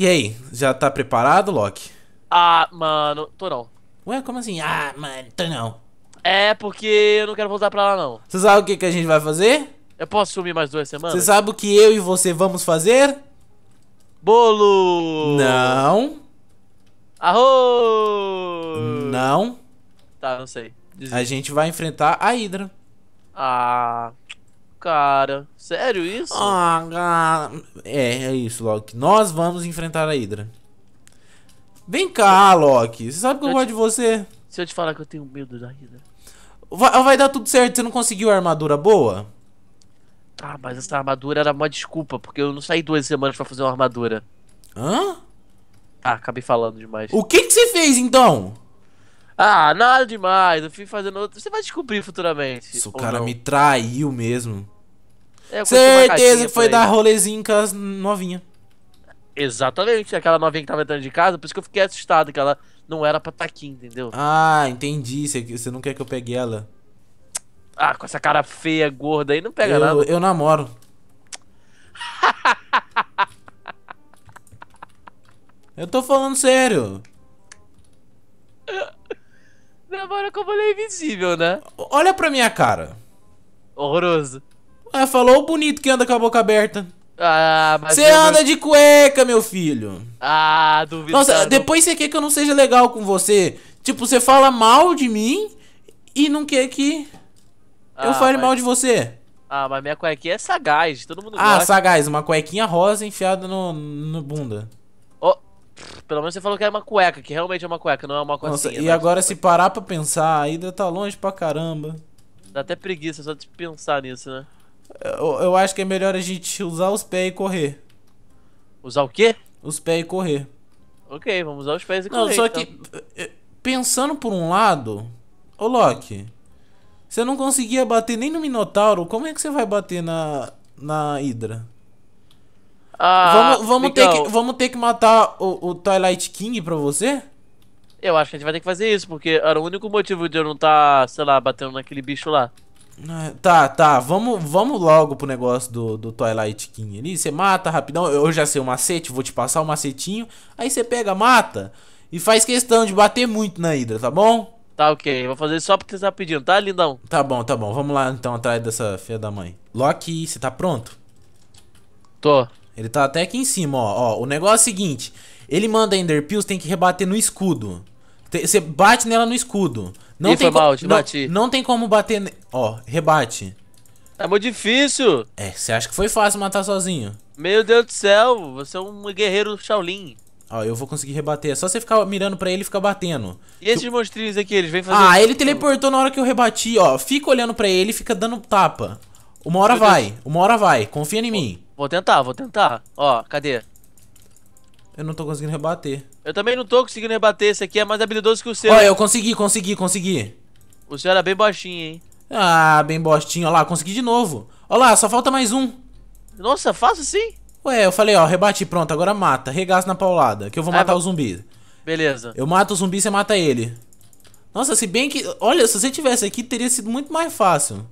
E aí, já tá preparado, Loki? Ah, mano, tô não. Ué, como assim? Ah, mano, tô não. É, porque eu não quero voltar pra lá, não. Você sabe o que, que a gente vai fazer? Eu posso sumir mais duas semanas? Você sabe o que eu e você vamos fazer? Bolo! Não. Arroz! Não. Tá, não sei. A gente vai enfrentar a Hydra. Ah cara. Sério isso? Ah, ah, É, é isso, Loki. Nós vamos enfrentar a Hydra. Vem cá, Loki. Você sabe que eu, eu gosto te... de você. Se eu te falar que eu tenho medo da Hydra. Vai, vai dar tudo certo, você não conseguiu a armadura boa? Ah, mas essa armadura era uma desculpa, porque eu não saí duas semanas para fazer uma armadura. Hã? Ah, acabei falando demais. O que, que você fez então? Ah, nada demais, eu fui fazendo outro. Você vai descobrir futuramente. Esse cara não. me traiu mesmo. É, Certeza que foi dar rolezinho com as novinha. Exatamente, aquela novinha que tava entrando de casa, por isso que eu fiquei assustado, que ela não era pra estar tá aqui, entendeu? Ah, entendi. Você não quer que eu pegue ela? Ah, com essa cara feia, gorda aí, não pega eu, nada. Eu namoro. eu tô falando sério. Namora com a mulher invisível, né? Olha pra minha cara. Horroroso. Ah, falou o bonito que anda com a boca aberta. Ah, mas. Você anda de cueca, meu filho. Ah, duvido. Nossa, depois você quer que eu não seja legal com você. Tipo, você fala mal de mim e não quer que ah, eu fale mas... mal de você. Ah, mas minha cuequinha é sagaz, todo mundo ah, gosta. Ah, sagaz, uma cuequinha rosa enfiada no, no bunda. Pelo menos você falou que é uma cueca, que realmente é uma cueca, não é uma coisa Nossa, e né? agora se parar pra pensar, a Hydra tá longe pra caramba. Dá até preguiça só de pensar nisso, né? Eu, eu acho que é melhor a gente usar os pés e correr. Usar o quê? Os pés e correr. Ok, vamos usar os pés e não, correr. Não, só então. que, eh, pensando por um lado, ô Loki, você não conseguia bater nem no Minotauro, como é que você vai bater na, na Hydra? Ah, vamos, vamos, ter que, vamos ter que matar o, o Twilight King pra você? Eu acho que a gente vai ter que fazer isso, porque era o único motivo de eu não estar, tá, sei lá, batendo naquele bicho lá. Ah, tá, tá, vamos, vamos logo pro negócio do, do Twilight King ali. Você mata rapidão, eu já sei o macete, vou te passar o macetinho. Aí você pega, mata e faz questão de bater muito na Hydra, tá bom? Tá ok, vou fazer só porque você tá pedindo, tá, lindão? Tá bom, tá bom, vamos lá então atrás dessa filha da mãe. Loki, você tá pronto? Tô. Ele tá até aqui em cima, ó. ó o negócio é o seguinte. Ele manda Ender Pills, tem que rebater no escudo. Você bate nela no escudo. Não Ih, tem mal, te não, bati. não tem como bater... Ne... Ó, rebate. É muito difícil. É, você acha que foi fácil matar sozinho. Meu Deus do céu, você é um guerreiro Shaolin. Ó, eu vou conseguir rebater. É só você ficar mirando pra ele e ficar batendo. E esses eu... monstrinhos aqui, eles vêm fazer... Ah, ele teleportou na hora que eu rebati, ó. Fica olhando pra ele e fica dando tapa. Uma hora vai, uma hora vai, confia em mim. Vou tentar, vou tentar. Ó, cadê? Eu não tô conseguindo rebater. Eu também não tô conseguindo rebater, esse aqui é mais habilidoso que o seu. Ó, eu consegui, consegui, consegui. O seu era bem bostinho, hein? Ah, bem bostinho, ó lá, consegui de novo. Ó lá, só falta mais um. Nossa, fácil sim? Ué, eu falei, ó, rebati, pronto, agora mata. Regaça na paulada, que eu vou ah, matar ah, o zumbi. Beleza. Eu mato o zumbi, você mata ele. Nossa, se bem que... Olha, se você tivesse aqui, teria sido muito mais fácil.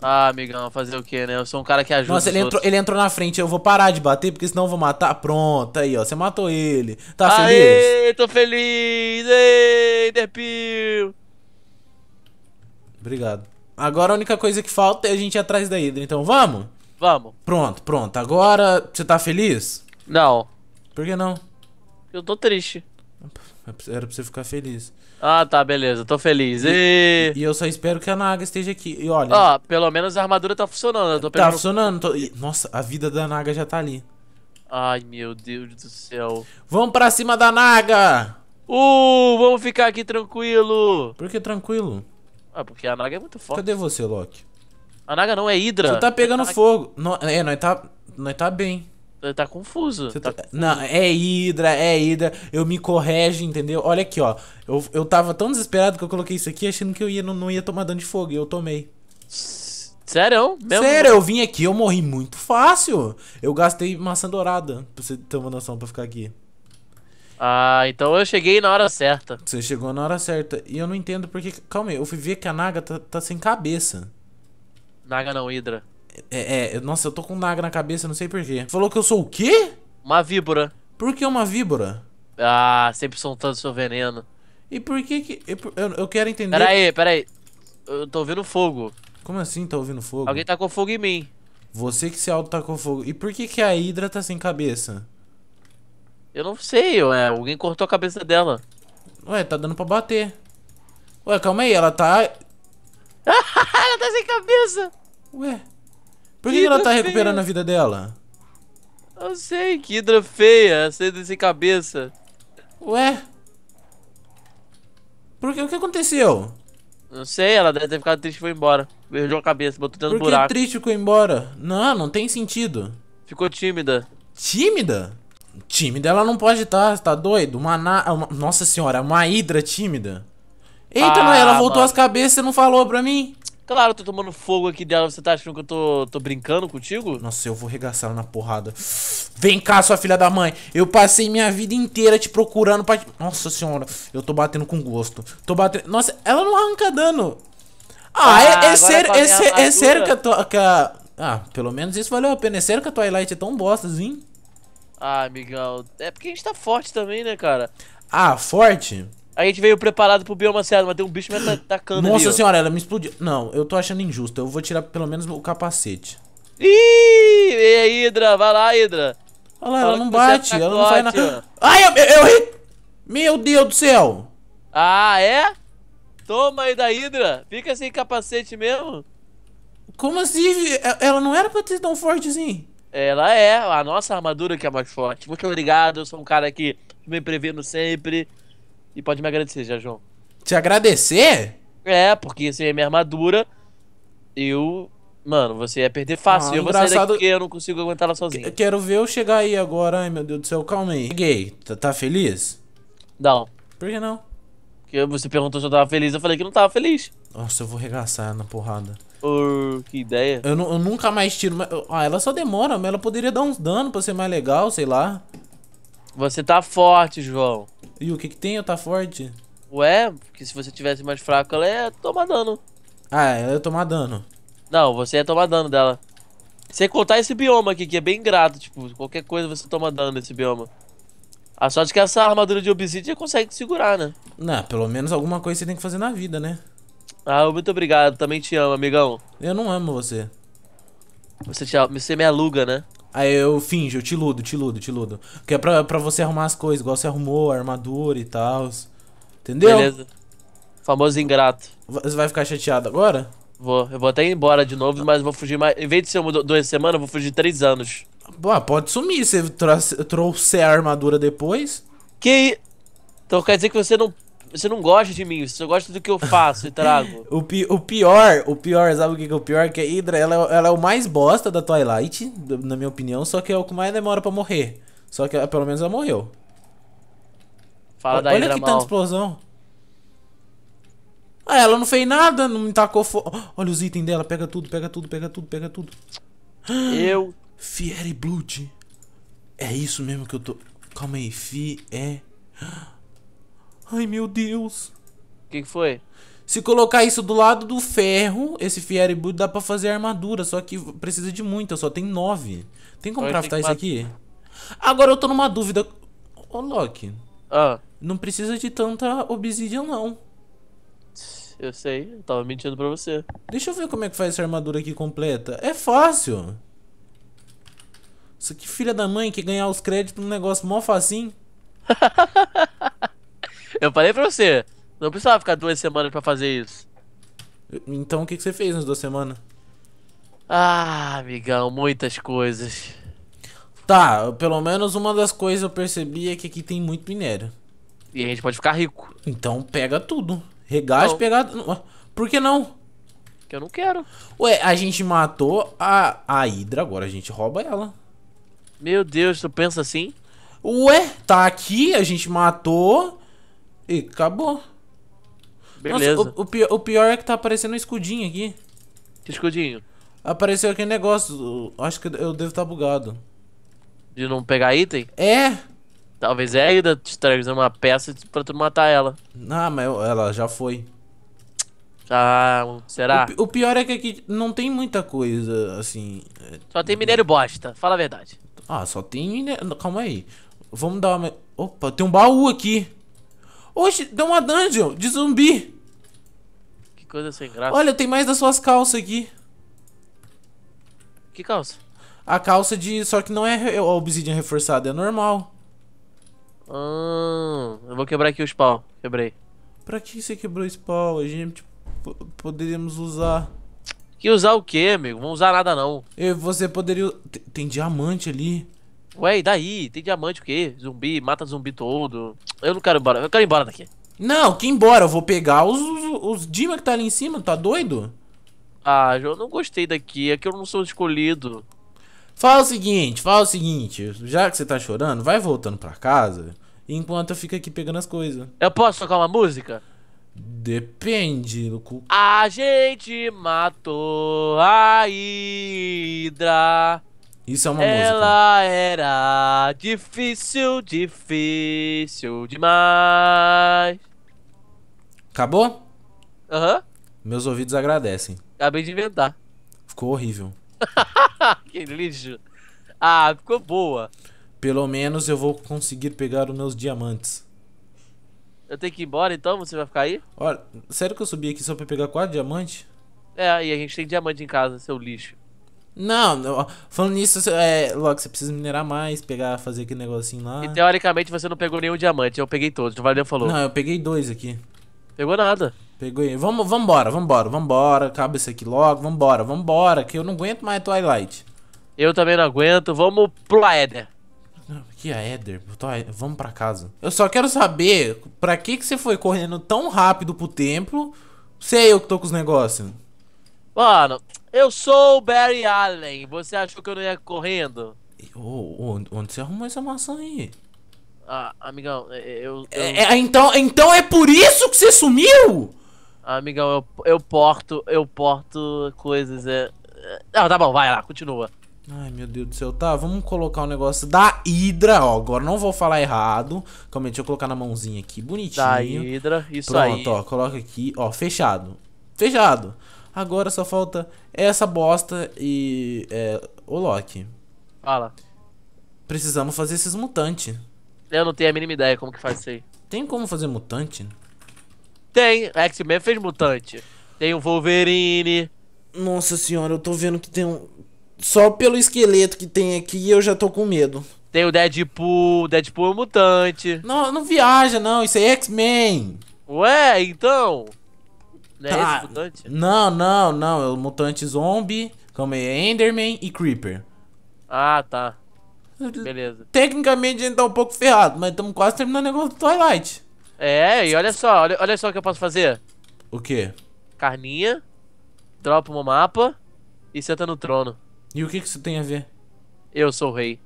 Ah, amigão, fazer o que, né? Eu sou um cara que ajuda. Nossa, ele, entrou, ele entrou na frente, eu vou parar de bater, porque senão eu vou matar. Pronto, aí, ó. Você matou ele. Tá Aê, feliz? tô feliz! Ei, Derpil! Obrigado. Agora a única coisa que falta é a gente ir atrás da Hydra, então vamos? Vamos. Pronto, pronto. Agora você tá feliz? Não. Por que não? Eu tô triste. Era pra você ficar feliz. Ah, tá, beleza. Tô feliz. E, e... e eu só espero que a Naga esteja aqui. E olha. Ó, ah, pelo menos a armadura tá funcionando. Tá funcionando. Tô... Nossa, a vida da Naga já tá ali. Ai, meu Deus do céu. Vamos pra cima da Naga! Uh, vamos ficar aqui tranquilo. Por que tranquilo? Ah, porque a Naga é muito forte. Cadê você, Loki? A Naga não é Hydra. Tu tá pegando fogo. Não, É, nós tá... nós tá bem tá confuso, tá, tá Não, é Hidra, é Hidra. Eu me correge, entendeu? Olha aqui, ó. Eu, eu tava tão desesperado que eu coloquei isso aqui achando que eu ia, não, não ia tomar dano de fogo. E eu tomei. Sério? Mesmo? Sério, eu vim aqui, eu morri muito fácil. Eu gastei maçã dourada, pra você ter uma noção, pra ficar aqui. Ah, então eu cheguei na hora certa. Você chegou na hora certa. E eu não entendo porque... Calma aí, eu fui ver que a Naga tá, tá sem cabeça. Naga não, Hidra. É, é, nossa, eu tô com um naga na cabeça, não sei porquê. Falou que eu sou o quê? Uma víbora. Por que uma víbora? Ah, sempre soltando seu veneno. E por que que... Eu, eu quero entender... Pera aí, pera aí. Eu tô ouvindo fogo. Como assim tá ouvindo fogo? Alguém tá com fogo em mim. Você que se auto com fogo. E por que que a Hidra tá sem cabeça? Eu não sei, ué. Alguém cortou a cabeça dela. Ué, tá dando pra bater. Ué, calma aí, ela tá... ela tá sem cabeça. Ué... Por que, que ela tá feia. recuperando a vida dela? Eu sei, que hidra feia, sendo sem cabeça. Ué? Por que, o que aconteceu? Não sei, ela deve ter ficado triste e foi embora. Perdeu a cabeça, botou dentro do buraco. Por que triste foi embora? Não, não tem sentido. Ficou tímida. Tímida? Tímida ela não pode estar, tá, tá doido? Uma, na... uma Nossa senhora, uma hidra tímida. Eita, ah, mãe, ela voltou mano. as cabeças e não falou pra mim. Claro, eu tô tomando fogo aqui dela. Você tá achando que eu tô, tô brincando contigo? Nossa, eu vou regaçar ela na porrada. Vem cá, sua filha da mãe. Eu passei minha vida inteira te procurando pra... Nossa senhora, eu tô batendo com gosto. Tô batendo... Nossa, ela não arranca dano. Ah, ah é, é sério, é, é sério que a, tua, que a... Ah, pelo menos isso valeu a pena. É sério que a Twilight é tão bostazinho? Assim? Ah, amigão. É porque a gente tá forte também, né, cara? Ah, forte? A gente veio preparado pro bioma certo, mas tem um bicho me atacando Nossa ali, senhora, ó. ela me explodiu. Não, eu tô achando injusto. Eu vou tirar pelo menos o capacete. Ih, e aí, Hydra, vai lá, Hydra. Olha lá, ela não é bate, ela não vai na. Ai, eu, eu, eu Meu Deus do céu! Ah, é? Toma aí da Hydra. Fica sem capacete mesmo. Como assim? É, ela não era pra ser tão forte assim. Ela é, a nossa armadura que é mais forte. Muito obrigado, eu sou um cara que me prevendo sempre. E pode me agradecer já, João. Te agradecer? É, porque sem a é minha armadura, eu. Mano, você ia é perder fácil. Ah, eu engraçado... vou sair daqui, eu não consigo aguentar ela sozinho. Quero ver eu chegar aí agora. Ai, meu Deus do céu, calma aí. Cheguei. Tá, tá feliz? Não. Por que não? Porque você perguntou se eu tava feliz, eu falei que não tava feliz. Nossa, eu vou regaçar na porrada. Uh, que ideia. Eu, eu, nunca mais tiro. Mas, ah, ela só demora, mas ela poderia dar uns danos pra ser mais legal, sei lá. Você tá forte, João. E o que que tem? Eu tá forte? Ué, porque se você tivesse mais fraco, ela ia tomar dano. Ah, é, ela ia tomar dano. Não, você ia tomar dano dela. Sem contar esse bioma aqui, que é bem grato, tipo, qualquer coisa você toma dano nesse bioma. A sorte que essa armadura de obsidian consegue segurar, né? Não, pelo menos alguma coisa você tem que fazer na vida, né? Ah, muito obrigado, também te amo, amigão. Eu não amo você. Você, te, você me aluga, né? Aí eu finjo, eu te iludo, te iludo, te iludo. Que é pra, pra você arrumar as coisas, igual você arrumou a armadura e tal. Entendeu? Beleza. Famoso ingrato. Você vai ficar chateado agora? Vou. Eu vou até ir embora de novo, mas vou fugir mais. Em vez de ser uma, duas semanas, eu vou fugir três anos. Pô, pode sumir se trouxer a armadura depois. Que. Então quer dizer que você não você não gosta de mim, você só gosta do que eu faço e trago. o, pi o pior, o pior, sabe o que, é o pior? Que a Hydra, ela, é ela é o mais bosta da Twilight, na minha opinião, só que é o que mais demora pra morrer. Só que ela, pelo menos ela morreu. Fala olha, da Hydra Olha que tanta explosão. Ah, ela não fez nada, não me tacou fogo. Olha os itens dela, pega tudo, pega tudo, pega tudo, pega tudo. Ah, eu. Fiery Blood. É isso mesmo que eu tô. Calma aí, Fi é. Ai, meu Deus. O que, que foi? Se colocar isso do lado do ferro, esse Fierebu dá pra fazer armadura, só que precisa de muita, só tem nove. Tem como Hoje então craftar isso aqui? Agora eu tô numa dúvida. Ô, Loki. Ah. Não precisa de tanta obsidian, não. Eu sei, eu tava mentindo pra você. Deixa eu ver como é que faz essa armadura aqui completa. É fácil. Isso aqui, filha da mãe, que ganhar os créditos num negócio mó facinho. Eu falei pra você, não precisava ficar duas semanas pra fazer isso. Então o que, que você fez nas duas semanas? Ah, amigão, muitas coisas. Tá, pelo menos uma das coisas eu percebi é que aqui tem muito minério. E a gente pode ficar rico. Então pega tudo. Regate, pega. Por que não? Que eu não quero. Ué, a gente matou a, a Hidra, agora a gente rouba ela. Meu Deus, tu pensa assim? Ué, tá aqui, a gente matou. E acabou. Beleza. Nossa, o, o, pior, o, pior, é que tá aparecendo um escudinho aqui. Que escudinho? Apareceu aquele negócio. Acho que eu devo estar tá bugado. De não pegar item? É! Talvez é ainda te estraga uma peça pra tu matar ela. Ah, mas ela já foi. Ah, será? O, o, pior é que aqui não tem muita coisa, assim. É, só tem minério bosta, fala a verdade. Ah, só tem minério. Calma aí. Vamos dar uma. Opa, tem um baú aqui. Oxe, deu uma dungeon de zumbi. Que coisa sem graça. Olha, tem mais das suas calças aqui. Que calça? A calça de... Só que não é obsidian reforçada, é normal. Ah, eu vou quebrar aqui o spawn. Quebrei. Pra que você quebrou o spawn? A gente poderíamos usar... Que usar o quê, amigo? Não usar nada, não. E você poderia... tem diamante ali. Ué, e daí? Tem diamante o quê? Zumbi, mata zumbi todo. Eu não quero ir embora, eu quero ir embora daqui. Não, que embora, eu vou pegar os, os, os Dima que tá ali em cima, tá doido? Ah, eu não gostei daqui, é que eu não sou escolhido. Fala o seguinte, fala o seguinte, já que você tá chorando, vai voltando pra casa enquanto eu fico aqui pegando as coisas. Eu posso tocar uma música? Depende, Lucu. A gente matou a Hidra. Isso é uma Ela música. Ela era difícil, difícil demais. Acabou? Aham. Uhum. Meus ouvidos agradecem. Acabei de inventar. Ficou horrível. que lixo. Ah, ficou boa. Pelo menos eu vou conseguir pegar os meus diamantes. Eu tenho que ir embora então? Você vai ficar aí? Olha, sério que eu subi aqui só pra pegar quatro diamantes? É, e a gente tem diamante em casa, seu lixo. Não, não, falando nisso, é, logo, você precisa minerar mais, pegar, fazer aquele negocinho lá. E teoricamente você não pegou nenhum diamante, eu peguei todos, o Valeu falou. Não, eu peguei dois aqui. Pegou nada. Peguei. Vamos, vambora, vambora, vambora. Acaba isso aqui logo, vambora, vambora, que eu não aguento mais Twilight. Eu também não aguento, vamos pro Eder Que a é Eder é, Vamos pra casa. Eu só quero saber pra que, que você foi correndo tão rápido pro templo. Sei é eu que tô com os negócios. Mano, eu sou o Barry Allen. Você achou que eu não ia correndo? Oh, onde você arrumou essa maçã aí? Ah, amigão, eu. É, é, eu... É, é ah, então, então é por isso que você sumiu? Ah, amigão, eu, eu porto. Eu porto coisas. É... Ah, tá bom, vai lá, continua. Ai, meu Deus do céu. Tá, vamos colocar o um negócio da Hidra, ó. Agora não vou falar errado. Calma aí, deixa eu colocar na mãozinha aqui, bonitinho. Da Hidra, isso Pronto, aí. Pronto, ó, coloca aqui, ó, fechado. Fechado. Agora só falta essa bosta e. É, o Loki. Fala. Precisamos fazer esses mutantes. Eu não tenho a mínima ideia como que faz isso aí. Tem como fazer mutante? Tem, X-Men fez mutante. Tem o Wolverine. Nossa senhora, eu tô vendo que tem um. Só pelo esqueleto que tem aqui eu já tô com medo. Tem o Deadpool, Deadpool é um mutante. Não, não viaja não, isso é X-Men. Ué, então. Não tá. é esse tá. mutante? Não, não, não. É o mutante zombie, como é Enderman e Creeper. Ah, tá. Beleza. Tecnicamente a gente tá um pouco ferrado, mas estamos quase terminando o negócio do Twilight. É, e olha só, olha, olha só o que eu posso fazer. O quê? Carninha, dropa um mapa e senta no trono. E o que, que isso tem a ver? Eu sou o rei.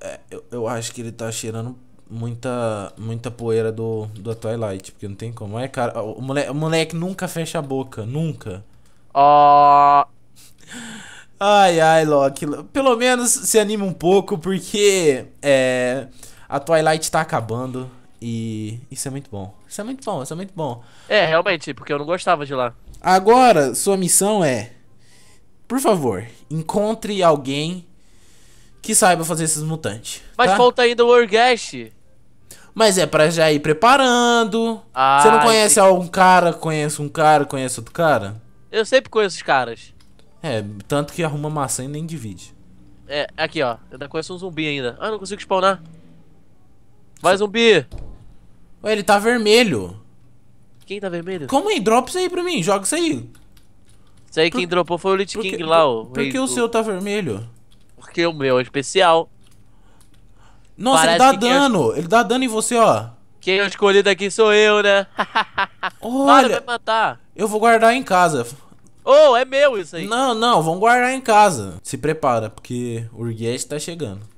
É, eu, eu acho que ele tá cheirando muita muita poeira do, do Twilight, porque não tem como. É, cara, o moleque, o moleque nunca fecha a boca, nunca. Ó. Oh. Ah. Ai, ai, Loki. Pelo menos se anima um pouco, porque é, a Twilight tá acabando. E isso é muito bom. Isso é muito bom, isso é muito bom. É, realmente, porque eu não gostava de lá. Agora, sua missão é. Por favor, encontre alguém que saiba fazer esses mutantes. Mas tá? falta ainda o Orgash. Mas é pra já ir preparando. Ah, Você não ah, conhece algum cara, conhece um cara, conhece outro cara? Eu sempre conheço os caras. É, tanto que arruma maçã e nem divide. É, aqui ó, eu ainda conheço um zumbi ainda. Ah, não consigo spawnar. Vai zumbi! Ué, ele tá vermelho. Quem tá vermelho? Como aí? Dropa isso aí pra mim, joga isso aí. Isso aí Por... quem dropou foi o Lich King porque, lá, ó. Por que o, o seu tá vermelho? Porque o meu é especial. Nossa, Parece ele dá dano. Eu... Ele dá dano em você, ó. Quem é o escolhido aqui sou eu, né? Olha, Para, vai matar. Eu vou guardar em casa. Oh, é meu isso aí. Não, não, vamos guardar em casa. Se prepara, porque o Urguete tá chegando.